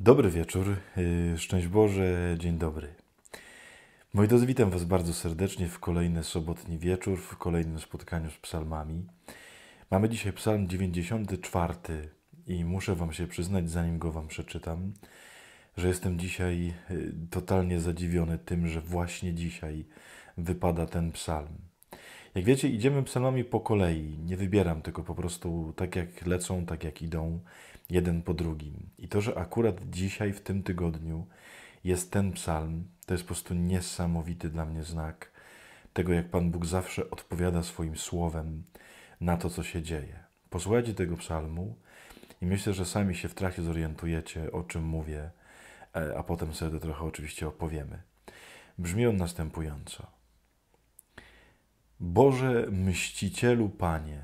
Dobry wieczór, y, szczęść Boże, dzień dobry. Moi drodzy, witam Was bardzo serdecznie w kolejny sobotni wieczór, w kolejnym spotkaniu z psalmami. Mamy dzisiaj psalm 94 i muszę Wam się przyznać, zanim go Wam przeczytam, że jestem dzisiaj y, totalnie zadziwiony tym, że właśnie dzisiaj wypada ten psalm. Jak wiecie, idziemy psalmami po kolei. Nie wybieram tylko po prostu tak, jak lecą, tak jak idą jeden po drugim. I to, że akurat dzisiaj, w tym tygodniu jest ten psalm, to jest po prostu niesamowity dla mnie znak tego, jak Pan Bóg zawsze odpowiada swoim słowem na to, co się dzieje. Posłuchajcie tego psalmu i myślę, że sami się w trakcie zorientujecie, o czym mówię, e, a potem sobie to trochę oczywiście opowiemy. Brzmi on następująco. Boże mścicielu Panie,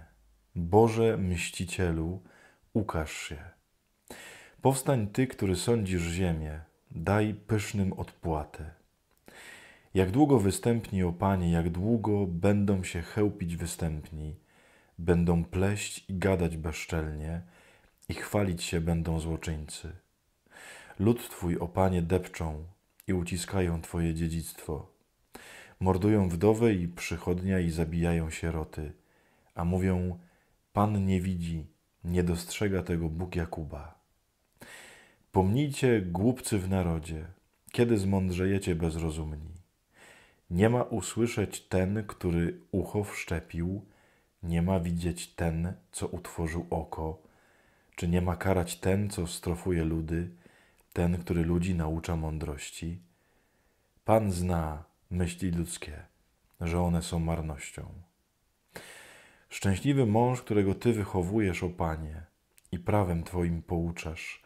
Boże mścicielu, ukaż się. Powstań ty, który sądzisz ziemię, daj pysznym odpłatę. Jak długo występni, o Panie, jak długo będą się chełpić występni, będą pleść i gadać bezczelnie i chwalić się będą złoczyńcy. Lud Twój, o Panie, depczą i uciskają Twoje dziedzictwo. Mordują wdowy i przychodnia i zabijają sieroty, a mówią, Pan nie widzi, nie dostrzega tego Bóg Jakuba. Pomnijcie głupcy w narodzie, kiedy zmądrzejecie bezrozumni. Nie ma usłyszeć ten, który ucho wszczepił, nie ma widzieć ten, co utworzył oko, czy nie ma karać ten, co strofuje ludy, ten, który ludzi naucza mądrości. Pan zna myśli ludzkie, że one są marnością. Szczęśliwy mąż, którego Ty wychowujesz, o Panie, i prawem Twoim pouczasz,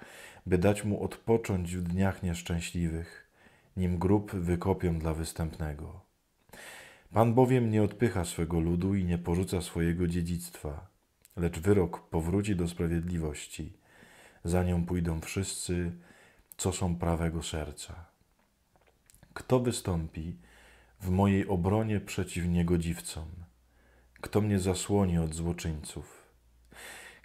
by dać mu odpocząć w dniach nieszczęśliwych, nim grób wykopią dla występnego. Pan bowiem nie odpycha swego ludu i nie porzuca swojego dziedzictwa, lecz wyrok powróci do sprawiedliwości. Za nią pójdą wszyscy, co są prawego serca. Kto wystąpi w mojej obronie przeciw niegodziwcom? Kto mnie zasłoni od złoczyńców?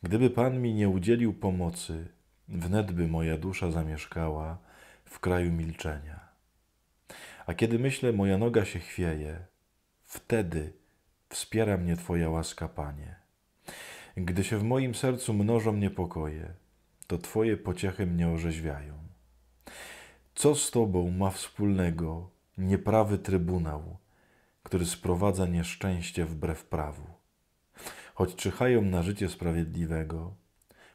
Gdyby Pan mi nie udzielił pomocy, Wnetby moja dusza zamieszkała w kraju milczenia. A kiedy myślę, moja noga się chwieje, wtedy wspiera mnie Twoja łaska, Panie. Gdy się w moim sercu mnożą niepokoje, to Twoje pociechy mnie orzeźwiają. Co z Tobą ma wspólnego nieprawy trybunał, który sprowadza nieszczęście wbrew prawu? Choć czyhają na życie sprawiedliwego,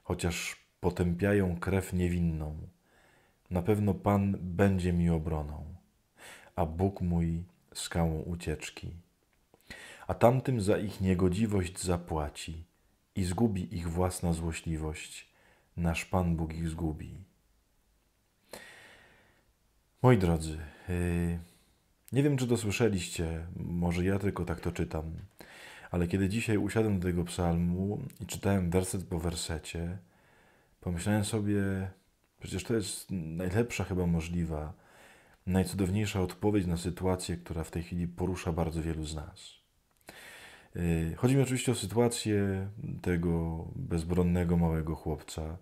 chociaż potępiają krew niewinną. Na pewno Pan będzie mi obroną, a Bóg mój skałą ucieczki. A tamtym za ich niegodziwość zapłaci i zgubi ich własna złośliwość. Nasz Pan Bóg ich zgubi. Moi drodzy, yy, nie wiem, czy to słyszeliście, może ja tylko tak to czytam, ale kiedy dzisiaj usiadłem do tego psalmu i czytałem werset po wersecie, Pomyślałem sobie, przecież to jest najlepsza chyba możliwa, najcudowniejsza odpowiedź na sytuację, która w tej chwili porusza bardzo wielu z nas. Y, chodzi mi oczywiście o sytuację tego bezbronnego małego chłopca,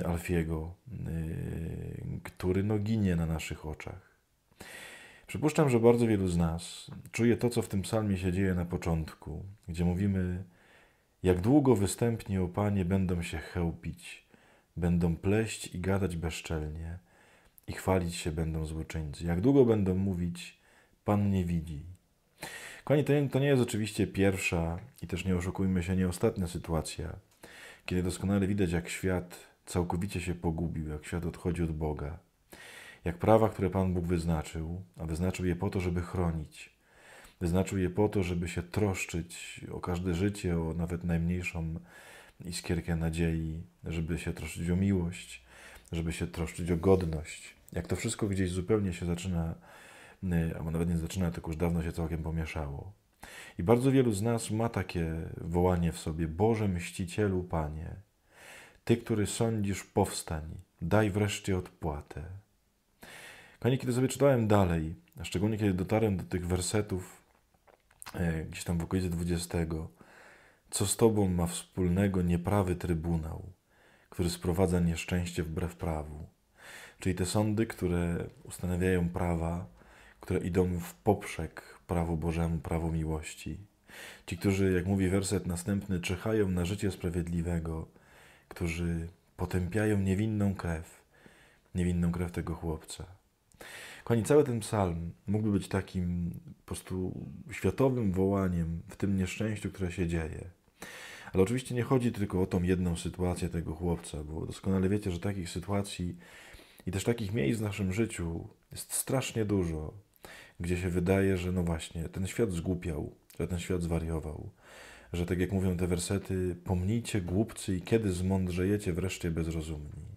y, Alfiego, y, który no ginie na naszych oczach. Przypuszczam, że bardzo wielu z nas czuje to, co w tym psalmie się dzieje na początku, gdzie mówimy, jak długo występnie o Panie będą się chełpić, będą pleść i gadać bezczelnie i chwalić się będą złoczyńcy. Jak długo będą mówić, Pan nie widzi. Kochani, to nie, to nie jest oczywiście pierwsza i też nie oszukujmy się, nie ostatnia sytuacja, kiedy doskonale widać, jak świat całkowicie się pogubił, jak świat odchodzi od Boga, jak prawa, które Pan Bóg wyznaczył, a wyznaczył je po to, żeby chronić, wyznaczył je po to, żeby się troszczyć o każde życie, o nawet najmniejszą iskierkę nadziei, żeby się troszczyć o miłość, żeby się troszczyć o godność. Jak to wszystko gdzieś zupełnie się zaczyna, y, a nawet nie zaczyna, tylko już dawno się całkiem pomieszało. I bardzo wielu z nas ma takie wołanie w sobie: Boże mścicielu, Panie, Ty, który sądzisz, powstań, daj wreszcie odpłatę. Panie, kiedy sobie czytałem dalej, szczególnie kiedy dotarłem do tych wersetów y, gdzieś tam w okolicy 20, co z tobą ma wspólnego nieprawy trybunał, który sprowadza nieszczęście wbrew prawu? Czyli te sądy, które ustanawiają prawa, które idą w poprzek prawu Bożemu, prawu miłości. Ci, którzy, jak mówi werset następny, czyhają na życie sprawiedliwego, którzy potępiają niewinną krew, niewinną krew tego chłopca. Kochani, cały ten psalm mógłby być takim po prostu światowym wołaniem w tym nieszczęściu, które się dzieje. Ale oczywiście nie chodzi tylko o tą jedną sytuację tego chłopca, bo doskonale wiecie, że takich sytuacji i też takich miejsc w naszym życiu jest strasznie dużo, gdzie się wydaje, że no właśnie, ten świat zgłupiał, że ten świat zwariował, że tak jak mówią te wersety, pomnijcie głupcy i kiedy zmądrzejecie wreszcie bezrozumni.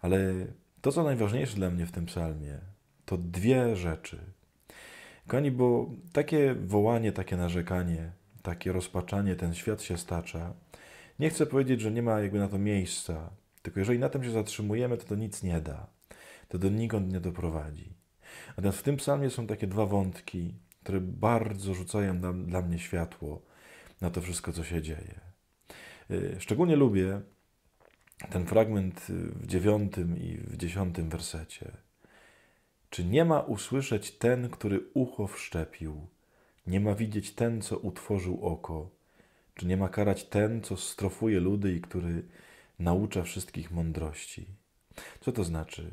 Ale to, co najważniejsze dla mnie w tym psalmie, to dwie rzeczy. Kochani, bo takie wołanie, takie narzekanie takie rozpaczanie, ten świat się stacza. Nie chcę powiedzieć, że nie ma jakby na to miejsca, tylko jeżeli na tym się zatrzymujemy, to to nic nie da. To do nikąd nie doprowadzi. Natomiast w tym psalmie są takie dwa wątki, które bardzo rzucają dla mnie światło na to wszystko, co się dzieje. Y, szczególnie lubię ten fragment y, w dziewiątym i w dziesiątym wersecie. Czy nie ma usłyszeć ten, który ucho wszczepił? Nie ma widzieć ten, co utworzył oko, czy nie ma karać ten, co strofuje ludy i który naucza wszystkich mądrości. Co to znaczy?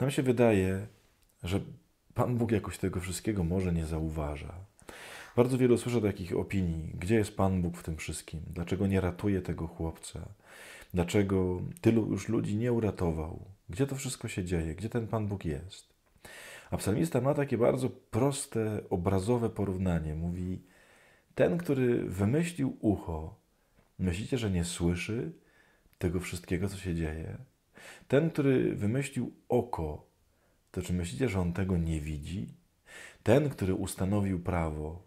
Nam się wydaje, że Pan Bóg jakoś tego wszystkiego może nie zauważa. Bardzo wielu słyszę takich opinii, gdzie jest Pan Bóg w tym wszystkim, dlaczego nie ratuje tego chłopca, dlaczego tylu już ludzi nie uratował, gdzie to wszystko się dzieje, gdzie ten Pan Bóg jest. A psalmista ma takie bardzo proste, obrazowe porównanie. Mówi, ten, który wymyślił ucho, myślicie, że nie słyszy tego wszystkiego, co się dzieje? Ten, który wymyślił oko, to czy myślicie, że on tego nie widzi? Ten, który ustanowił prawo,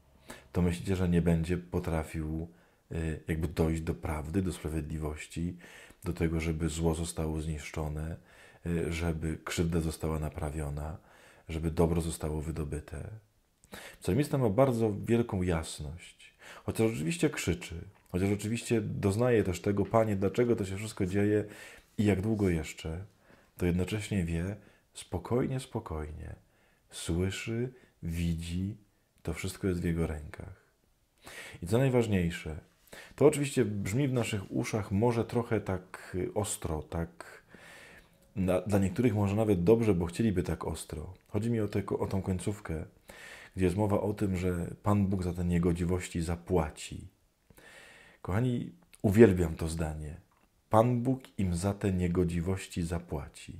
to myślicie, że nie będzie potrafił y, jakby dojść do prawdy, do sprawiedliwości, do tego, żeby zło zostało zniszczone, y, żeby krzywda została naprawiona? żeby dobro zostało wydobyte. Psalmista ma bardzo wielką jasność, chociaż oczywiście krzyczy, chociaż oczywiście doznaje też tego, Panie, dlaczego to się wszystko dzieje i jak długo jeszcze, to jednocześnie wie, spokojnie, spokojnie, słyszy, widzi, to wszystko jest w jego rękach. I co najważniejsze, to oczywiście brzmi w naszych uszach może trochę tak y, ostro, tak na, dla niektórych może nawet dobrze, bo chcieliby tak ostro. Chodzi mi o, te, o tą końcówkę, gdzie jest mowa o tym, że Pan Bóg za te niegodziwości zapłaci. Kochani, uwielbiam to zdanie. Pan Bóg im za te niegodziwości zapłaci.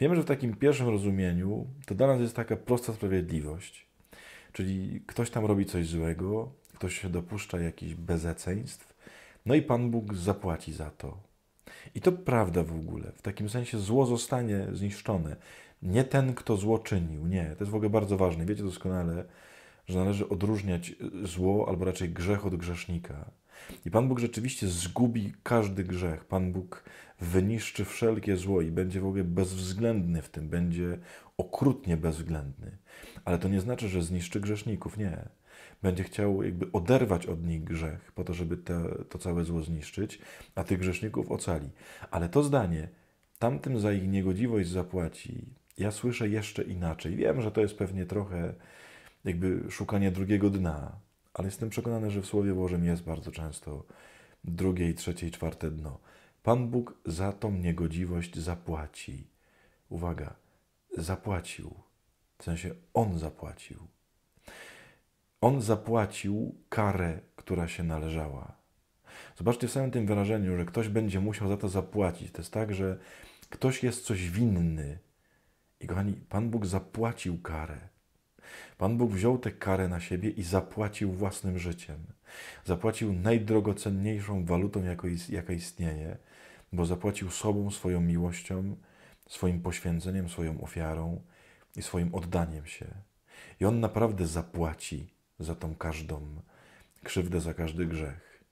Wiemy, że w takim pierwszym rozumieniu to dla nas jest taka prosta sprawiedliwość, czyli ktoś tam robi coś złego, ktoś się dopuszcza jakichś bezeceństw, no i Pan Bóg zapłaci za to. I to prawda w ogóle. W takim sensie zło zostanie zniszczone. Nie ten, kto zło czynił. Nie. To jest w ogóle bardzo ważne. Wiecie doskonale, że należy odróżniać zło, albo raczej grzech od grzesznika. I Pan Bóg rzeczywiście zgubi każdy grzech. Pan Bóg wyniszczy wszelkie zło i będzie w ogóle bezwzględny w tym, będzie okrutnie bezwzględny. Ale to nie znaczy, że zniszczy grzeszników. Nie będzie chciał jakby oderwać od nich grzech, po to, żeby te, to całe zło zniszczyć, a tych grzeszników ocali. Ale to zdanie, tamtym za ich niegodziwość zapłaci, ja słyszę jeszcze inaczej. Wiem, że to jest pewnie trochę jakby szukanie drugiego dna, ale jestem przekonany, że w Słowie Bożym jest bardzo często drugie i trzecie i czwarte dno. Pan Bóg za tą niegodziwość zapłaci. Uwaga, zapłacił. W sensie on zapłacił. On zapłacił karę, która się należała. Zobaczcie w samym tym wyrażeniu, że ktoś będzie musiał za to zapłacić. To jest tak, że ktoś jest coś winny. I kochani, Pan Bóg zapłacił karę. Pan Bóg wziął tę karę na siebie i zapłacił własnym życiem. Zapłacił najdrogocenniejszą walutą, jaka istnieje, bo zapłacił sobą, swoją miłością, swoim poświęceniem, swoją ofiarą i swoim oddaniem się. I On naprawdę zapłaci za tą każdą krzywdę, za każdy grzech.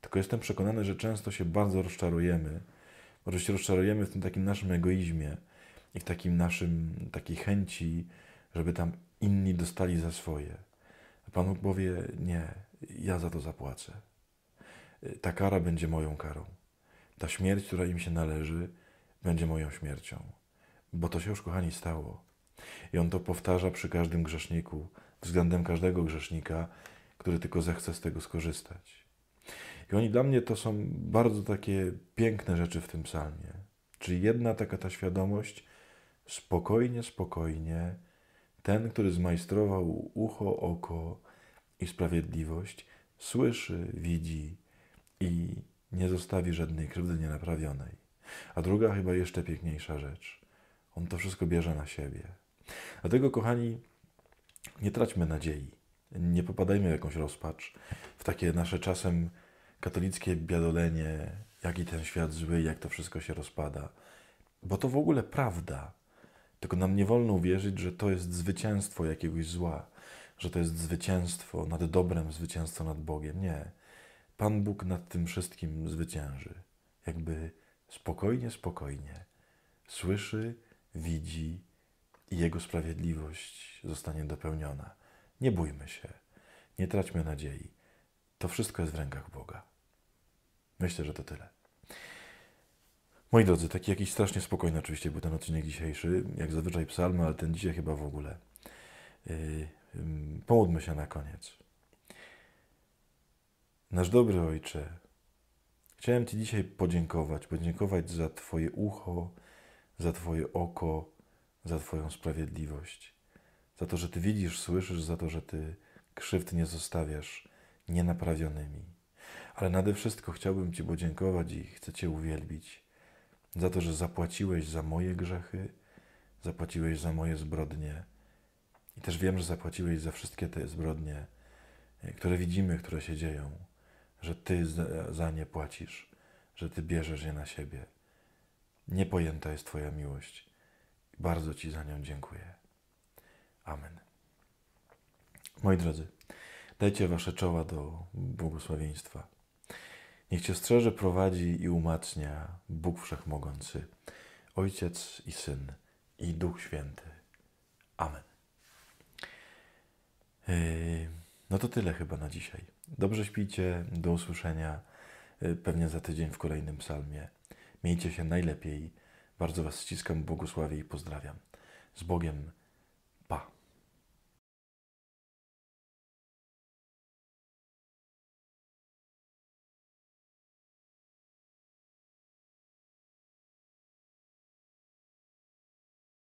Tylko jestem przekonany, że często się bardzo rozczarujemy. Może się rozczarujemy w tym takim naszym egoizmie i w takim naszym, takiej chęci, żeby tam inni dostali za swoje. A Pan powie, nie, ja za to zapłacę. Ta kara będzie moją karą. Ta śmierć, która im się należy, będzie moją śmiercią. Bo to się już, kochani, stało. I on to powtarza przy każdym grzeszniku, względem każdego grzesznika, który tylko zechce z tego skorzystać. I oni dla mnie to są bardzo takie piękne rzeczy w tym psalmie. Czyli jedna taka ta świadomość, spokojnie, spokojnie, ten, który zmajstrował ucho, oko i sprawiedliwość, słyszy, widzi i nie zostawi żadnej krzywdy nienaprawionej. A druga, chyba jeszcze piękniejsza rzecz. On to wszystko bierze na siebie. Dlatego, kochani, nie traćmy nadziei, nie popadajmy w jakąś rozpacz, w takie nasze czasem katolickie biadolenie, jaki ten świat zły, jak to wszystko się rozpada. Bo to w ogóle prawda. Tylko nam nie wolno uwierzyć, że to jest zwycięstwo jakiegoś zła, że to jest zwycięstwo nad dobrem, zwycięstwo nad Bogiem. Nie. Pan Bóg nad tym wszystkim zwycięży. Jakby spokojnie, spokojnie. Słyszy, widzi, i Jego sprawiedliwość zostanie dopełniona. Nie bójmy się, nie traćmy nadziei. To wszystko jest w rękach Boga. Myślę, że to tyle. Moi drodzy, taki jakiś strasznie spokojny oczywiście był ten odcinek dzisiejszy, jak zazwyczaj psalmy, ale ten dzisiaj chyba w ogóle. Yy, pomódlmy się na koniec. Nasz dobry Ojcze, chciałem Ci dzisiaj podziękować, podziękować za Twoje ucho, za Twoje oko, za Twoją sprawiedliwość, za to, że Ty widzisz, słyszysz, za to, że Ty krzywd nie zostawiasz nienaprawionymi. Ale nade wszystko chciałbym Ci podziękować i chcę Cię uwielbić za to, że zapłaciłeś za moje grzechy, zapłaciłeś za moje zbrodnie. I też wiem, że zapłaciłeś za wszystkie te zbrodnie, e, które widzimy, które się dzieją, że Ty za nie płacisz, że Ty bierzesz je na siebie. Niepojęta jest Twoja miłość. Bardzo Ci za nią dziękuję. Amen. Moi drodzy, dajcie Wasze czoła do błogosławieństwa. Niech Cię strzeże, prowadzi i umacnia Bóg Wszechmogący, Ojciec i Syn i Duch Święty. Amen. Yy, no to tyle chyba na dzisiaj. Dobrze śpijcie, do usłyszenia yy, pewnie za tydzień w kolejnym psalmie. Miejcie się najlepiej bardzo Was ściskam, błogosławię i pozdrawiam. Z Bogiem.